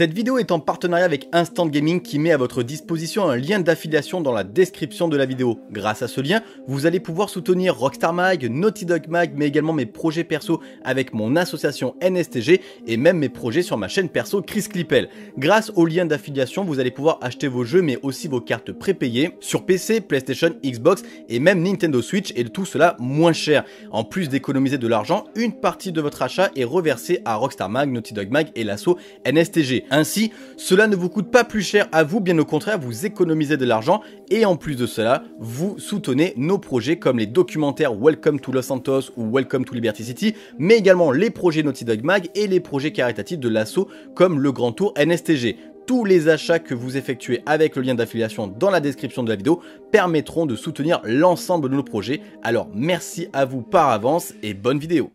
Cette vidéo est en partenariat avec Instant Gaming qui met à votre disposition un lien d'affiliation dans la description de la vidéo. Grâce à ce lien, vous allez pouvoir soutenir Rockstar Mag, Naughty Dog Mag, mais également mes projets perso avec mon association NSTG et même mes projets sur ma chaîne perso Chris Clippel. Grâce au lien d'affiliation, vous allez pouvoir acheter vos jeux mais aussi vos cartes prépayées sur PC, PlayStation, Xbox et même Nintendo Switch et tout cela moins cher. En plus d'économiser de l'argent, une partie de votre achat est reversée à Rockstar Mag, Naughty Dog Mag et l'asso NSTG. Ainsi, cela ne vous coûte pas plus cher à vous, bien au contraire, vous économisez de l'argent et en plus de cela, vous soutenez nos projets comme les documentaires Welcome to Los Santos ou Welcome to Liberty City, mais également les projets Naughty Dog Mag et les projets caritatifs de l'assaut comme le Grand Tour NSTG tous les achats que vous effectuez avec le lien d'affiliation dans la description de la vidéo permettront de soutenir l'ensemble de nos projets. Alors merci à vous par avance et bonne vidéo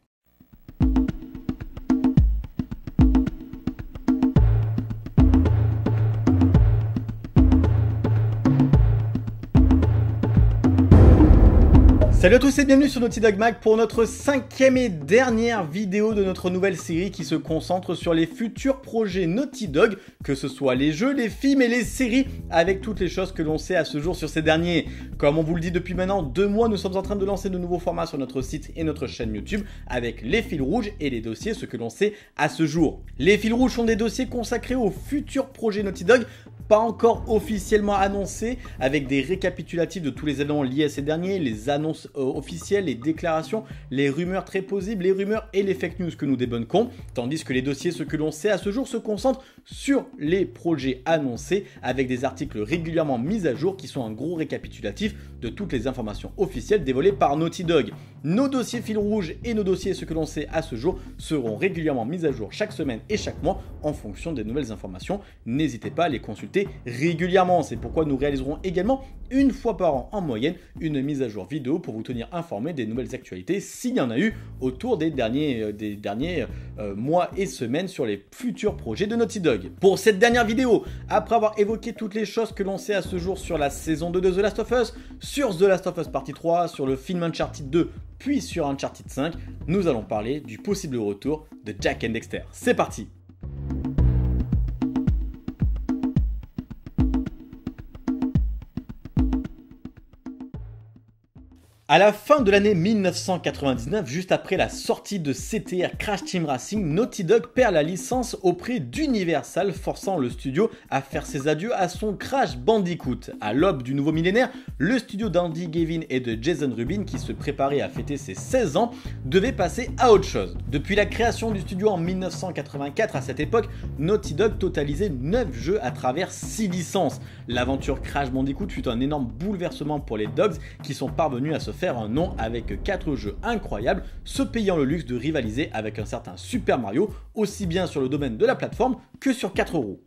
Salut à tous et bienvenue sur Naughty Dog Mag pour notre cinquième et dernière vidéo de notre nouvelle série qui se concentre sur les futurs projets Naughty Dog, que ce soit les jeux, les films et les séries, avec toutes les choses que l'on sait à ce jour sur ces derniers. Comme on vous le dit depuis maintenant deux mois, nous sommes en train de lancer de nouveaux formats sur notre site et notre chaîne YouTube avec les fils rouges et les dossiers, ce que l'on sait à ce jour. Les fils rouges sont des dossiers consacrés aux futurs projets Naughty Dog, pas encore officiellement annoncé, avec des récapitulatifs de tous les éléments liés à ces derniers, les annonces euh, officielles, les déclarations, les rumeurs très possibles, les rumeurs et les fake news que nous débunkons, tandis que les dossiers, ce que l'on sait à ce jour, se concentrent sur les projets annoncés, avec des articles régulièrement mis à jour qui sont un gros récapitulatif de toutes les informations officielles dévoilées par Naughty Dog. Nos dossiers fil rouge et nos dossiers, ce que l'on sait à ce jour, seront régulièrement mis à jour chaque semaine et chaque mois en fonction des nouvelles informations. N'hésitez pas à les consulter régulièrement. C'est pourquoi nous réaliserons également une fois par an en moyenne une mise à jour vidéo pour vous tenir informé des nouvelles actualités s'il y en a eu autour des derniers, euh, des derniers euh, euh, mois et semaines sur les futurs projets de Naughty Dog. Pour cette dernière vidéo, après avoir évoqué toutes les choses que l'on sait à ce jour sur la saison 2 de The Last of Us, sur The Last of Us Partie 3, sur le film Uncharted 2, puis sur Uncharted 5, nous allons parler du possible retour de Jack and Dexter. C'est parti À la fin de l'année 1999, juste après la sortie de CTR Crash Team Racing, Naughty Dog perd la licence auprès d'Universal, forçant le studio à faire ses adieux à son Crash Bandicoot. À l'aube du nouveau millénaire, le studio d'Andy Gavin et de Jason Rubin, qui se préparait à fêter ses 16 ans, devait passer à autre chose. Depuis la création du studio en 1984, à cette époque, Naughty Dog totalisait 9 jeux à travers 6 licences. L'aventure Crash Bandicoot fut un énorme bouleversement pour les Dogs qui sont parvenus à se faire un nom avec 4 jeux incroyables, se payant le luxe de rivaliser avec un certain Super Mario, aussi bien sur le domaine de la plateforme que sur 4 roues.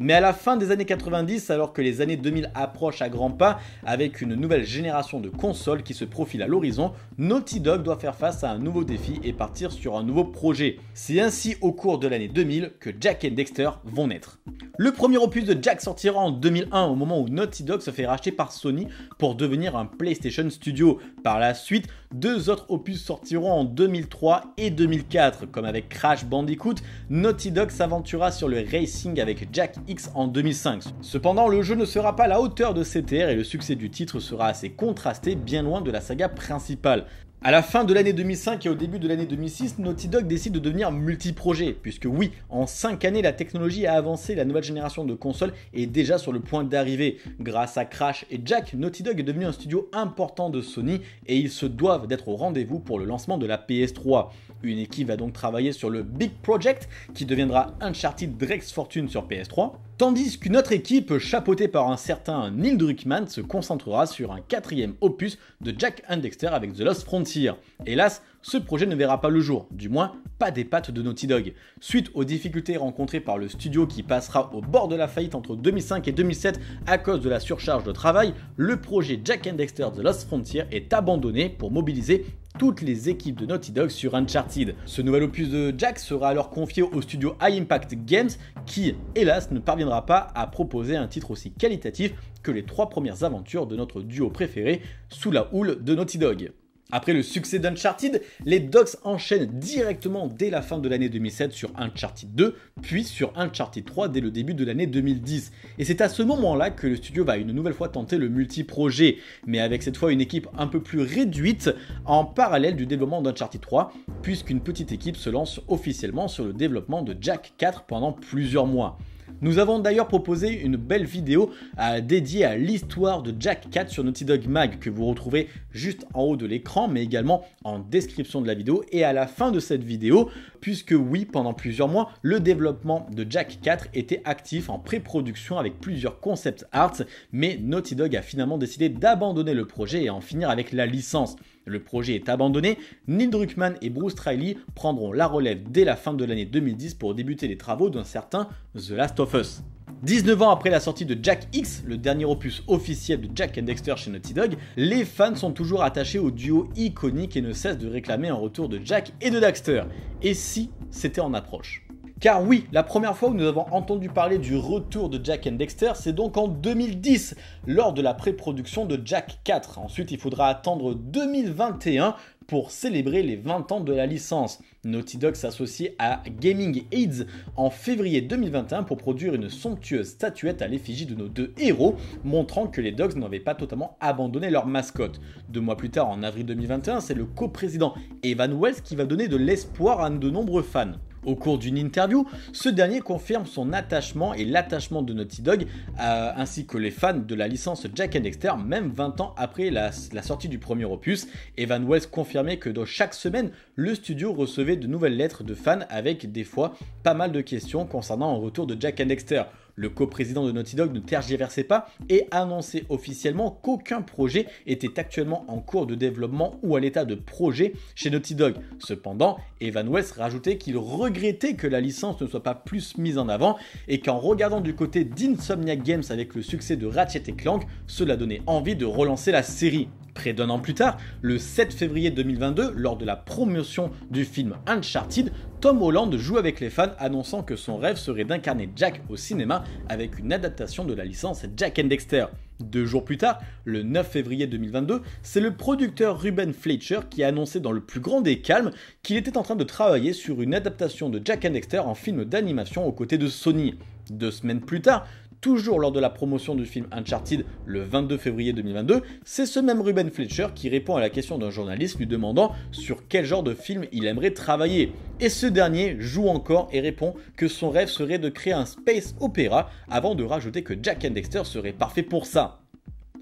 Mais à la fin des années 90, alors que les années 2000 approchent à grands pas avec une nouvelle génération de consoles qui se profile à l'horizon, Naughty Dog doit faire face à un nouveau défi et partir sur un nouveau projet. C'est ainsi au cours de l'année 2000 que Jack et Dexter vont naître. Le premier opus de Jack sortira en 2001 au moment où Naughty Dog se fait racheter par Sony pour devenir un PlayStation Studio. Par la suite, deux autres opus sortiront en 2003 et 2004. Comme avec Crash Bandicoot, Naughty Dog s'aventura sur le racing avec Jack X en 2005. Cependant, le jeu ne sera pas à la hauteur de CTR et le succès du titre sera assez contrasté bien loin de la saga principale. À la fin de l'année 2005 et au début de l'année 2006, Naughty Dog décide de devenir multiprojet, puisque oui, en 5 années, la technologie a avancé, la nouvelle génération de consoles est déjà sur le point d'arriver. Grâce à Crash et Jack, Naughty Dog est devenu un studio important de Sony et ils se doivent d'être au rendez-vous pour le lancement de la PS3. Une équipe va donc travailler sur le Big Project qui deviendra Uncharted Drake's Fortune sur PS3, tandis qu'une autre équipe, chapeautée par un certain Neil Druckmann, se concentrera sur un quatrième opus de Jack Dexter avec The Lost Frontier. Hélas, ce projet ne verra pas le jour, du moins pas des pattes de Naughty Dog. Suite aux difficultés rencontrées par le studio qui passera au bord de la faillite entre 2005 et 2007 à cause de la surcharge de travail, le projet Jack Dexter The Lost Frontier est abandonné pour mobiliser toutes les équipes de Naughty Dog sur Uncharted. Ce nouvel opus de Jack sera alors confié au studio High Impact Games qui, hélas, ne parviendra pas à proposer un titre aussi qualitatif que les trois premières aventures de notre duo préféré sous la houle de Naughty Dog. Après le succès d'Uncharted, les docs enchaînent directement dès la fin de l'année 2007 sur Uncharted 2, puis sur Uncharted 3 dès le début de l'année 2010. Et c'est à ce moment-là que le studio va une nouvelle fois tenter le multi-projet, mais avec cette fois une équipe un peu plus réduite en parallèle du développement d'Uncharted 3, puisqu'une petite équipe se lance officiellement sur le développement de Jack 4 pendant plusieurs mois. Nous avons d'ailleurs proposé une belle vidéo euh, dédiée à l'histoire de Jack 4 sur Naughty Dog Mag que vous retrouvez juste en haut de l'écran mais également en description de la vidéo et à la fin de cette vidéo puisque oui pendant plusieurs mois le développement de Jack 4 était actif en pré-production avec plusieurs concept arts mais Naughty Dog a finalement décidé d'abandonner le projet et en finir avec la licence. Le projet est abandonné, Neil Druckmann et Bruce Riley prendront la relève dès la fin de l'année 2010 pour débuter les travaux d'un certain The Last of Us. 19 ans après la sortie de Jack X, le dernier opus officiel de Jack and Dexter chez Naughty Dog, les fans sont toujours attachés au duo iconique et ne cessent de réclamer un retour de Jack et de Daxter. Et si c'était en approche car oui, la première fois où nous avons entendu parler du retour de Jack and Dexter, c'est donc en 2010, lors de la pré-production de Jack 4. Ensuite, il faudra attendre 2021 pour célébrer les 20 ans de la licence. Naughty Dog s'associe à Gaming AIDS en février 2021 pour produire une somptueuse statuette à l'effigie de nos deux héros, montrant que les Dogs n'avaient pas totalement abandonné leur mascotte. Deux mois plus tard, en avril 2021, c'est le coprésident Evan Wells qui va donner de l'espoir à de nombreux fans. Au cours d'une interview, ce dernier confirme son attachement et l'attachement de Naughty Dog, euh, ainsi que les fans de la licence Jack and Dexter, même 20 ans après la, sortie du premier opus. Evan Wells confirmait que dans chaque semaine, le studio recevait de nouvelles lettres de fans avec des fois pas mal de questions concernant un retour de Jack and Dexter. Le coprésident de Naughty Dog ne tergiversait pas et annonçait officiellement qu'aucun projet était actuellement en cours de développement ou à l'état de projet chez Naughty Dog. Cependant, Evan West rajoutait qu'il regrettait que la licence ne soit pas plus mise en avant et qu'en regardant du côté d'Insomniac Games avec le succès de Ratchet Clank, cela donnait envie de relancer la série près d'un an plus tard, le 7 février 2022, lors de la promotion du film Uncharted, Tom Holland joue avec les fans annonçant que son rêve serait d'incarner Jack au cinéma avec une adaptation de la licence Jack and Dexter. Deux jours plus tard, le 9 février 2022, c'est le producteur Ruben Fletcher qui a annoncé dans le plus grand des calmes qu'il était en train de travailler sur une adaptation de Jack and Dexter en film d'animation aux côtés de Sony. Deux semaines plus tard, toujours lors de la promotion du film Uncharted le 22 février 2022, c'est ce même Ruben Fletcher qui répond à la question d'un journaliste lui demandant sur quel genre de film il aimerait travailler. Et ce dernier joue encore et répond que son rêve serait de créer un space opera, avant de rajouter que Jack and Dexter serait parfait pour ça.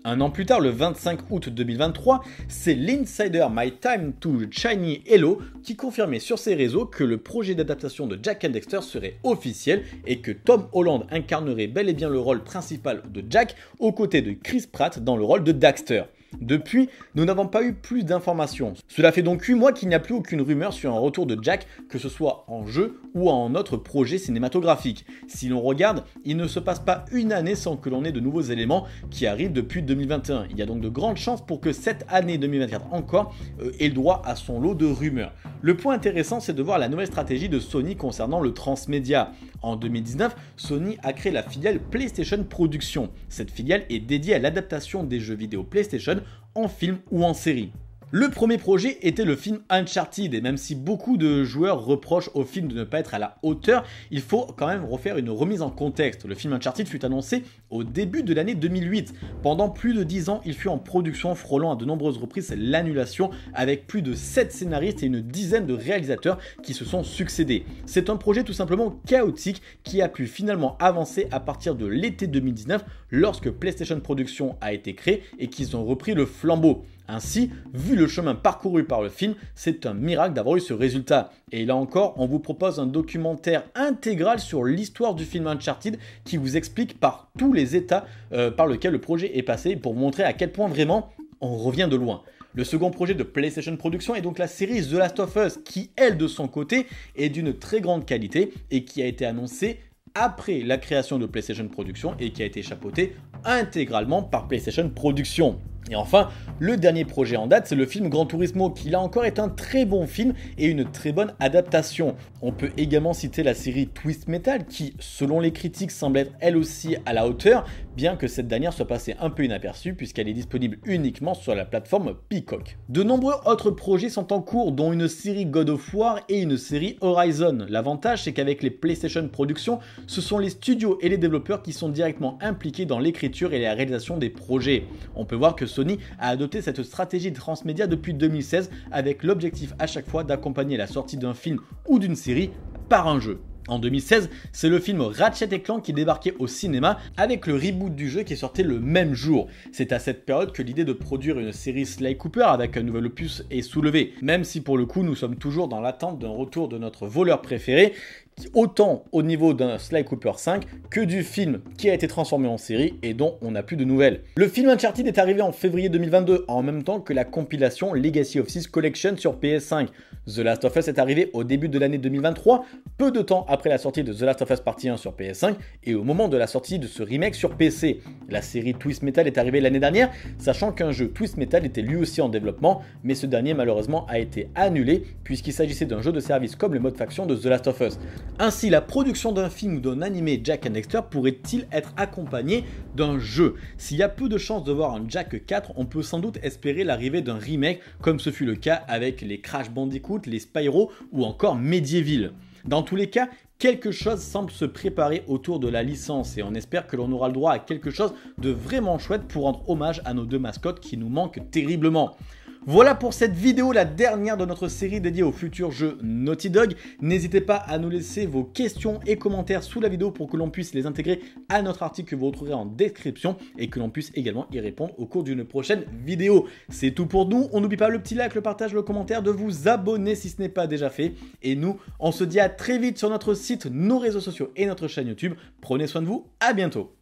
Un an plus tard, le 25 août 2023, c'est l'insider My Time to Shiny Hello qui confirmait sur ses réseaux que le projet d'adaptation de Jack and Dexter serait officiel et que Tom Holland incarnerait bel et bien le rôle principal de Jack aux côtés de Chris Pratt dans le rôle de Daxter. Depuis, nous n'avons pas eu plus d'informations. Cela fait donc 8 mois qu'il n'y a plus aucune rumeur sur un retour de Jack, que ce soit en jeu ou en autre projet cinématographique. Si l'on regarde, il ne se passe pas une année sans que l'on ait de nouveaux éléments qui arrivent depuis 2021. Il y a donc de grandes chances pour que cette année 2024 encore euh, ait le droit à son lot de rumeurs. Le point intéressant, c'est de voir la nouvelle stratégie de Sony concernant le transmédia. En 2019, Sony a créé la filiale PlayStation Productions. Cette filiale est dédiée à l'adaptation des jeux vidéo PlayStation en film ou en série. Le premier projet était le film Uncharted, et même si beaucoup de joueurs reprochent au film de ne pas être à la hauteur, il faut quand même refaire une remise en contexte. Le film Uncharted fut annoncé au début de l'année 2008. Pendant plus de 10 ans, il fut en production, frôlant à de nombreuses reprises l'annulation, avec plus de 7 scénaristes et une dizaine de réalisateurs qui se sont succédés. C'est un projet tout simplement chaotique qui a pu finalement avancer à partir de l'été 2019, lorsque PlayStation Production a été créé et qu'ils ont repris le flambeau. Ainsi, vu le chemin parcouru par le film, c'est un miracle d'avoir eu ce résultat. Et là encore, on vous propose un documentaire intégral sur l'histoire du film Uncharted qui vous explique par tous les états euh, par lesquels le projet est passé pour vous montrer à quel point vraiment on revient de loin. Le second projet de PlayStation Productions est donc la série The Last of Us qui, elle, de son côté, est d'une très grande qualité et qui a été annoncée après la création de PlayStation Productions et qui a été chapeautée intégralement par PlayStation Productions. Et enfin, le dernier projet en date, c'est le film Gran Turismo, qui là encore est un très bon film et une très bonne adaptation. On peut également citer la série Twist Metal, qui, selon les critiques, semble être elle aussi à la hauteur, bien que cette dernière soit passée un peu inaperçue puisqu'elle est disponible uniquement sur la plateforme Peacock. De nombreux autres projets sont en cours, dont une série God of War et une série Horizon. L'avantage, c'est qu'avec les PlayStation Productions, ce sont les studios et les développeurs qui sont directement impliqués dans l'écriture et la réalisation des projets. On peut voir que Sony a adopté cette stratégie de transmédia depuis 2016 avec l'objectif à chaque fois d'accompagner la sortie d'un film ou d'une série par un jeu. En 2016, c'est le film Ratchet Clank qui débarquait au cinéma avec le reboot du jeu qui sortait le même jour. C'est à cette période que l'idée de produire une série Sly Cooper avec un nouvel opus est soulevée, même si pour le coup nous sommes toujours dans l'attente d'un retour de notre voleur préféré autant au niveau d'un Sly Cooper 5 que du film qui a été transformé en série et dont on n'a plus de nouvelles. Le film Uncharted est arrivé en février 2022, en même temps que la compilation Legacy of Six Collection sur PS5. The Last of Us est arrivé au début de l'année 2023, peu de temps après la sortie de The Last of Us Partie 1 sur PS5 et au moment de la sortie de ce remake sur PC. La série Twist Metal est arrivée l'année dernière, sachant qu'un jeu Twist Metal était lui aussi en développement, mais ce dernier malheureusement a été annulé puisqu'il s'agissait d'un jeu de service comme le mode faction de The Last of Us. Ainsi, la production d'un film ou d'un animé Jack and Dexter pourrait-il être accompagnée d'un jeu S'il y a peu de chances de voir un Jack 4, on peut sans doute espérer l'arrivée d'un remake, comme ce fut le cas avec les Crash Bandicoot, les Spyro ou encore Medieval. Dans tous les cas, quelque chose semble se préparer autour de la licence et on espère que l'on aura le droit à quelque chose de vraiment chouette pour rendre hommage à nos deux mascottes qui nous manquent terriblement. Voilà pour cette vidéo, la dernière de notre série dédiée au futur jeu Naughty Dog. N'hésitez pas à nous laisser vos questions et commentaires sous la vidéo pour que l'on puisse les intégrer à notre article que vous retrouverez en description et que l'on puisse également y répondre au cours d'une prochaine vidéo. C'est tout pour nous, on n'oublie pas le petit like, le partage, le commentaire, de vous abonner si ce n'est pas déjà fait. Et nous, on se dit à très vite sur notre site, nos réseaux sociaux et notre chaîne YouTube. Prenez soin de vous, à bientôt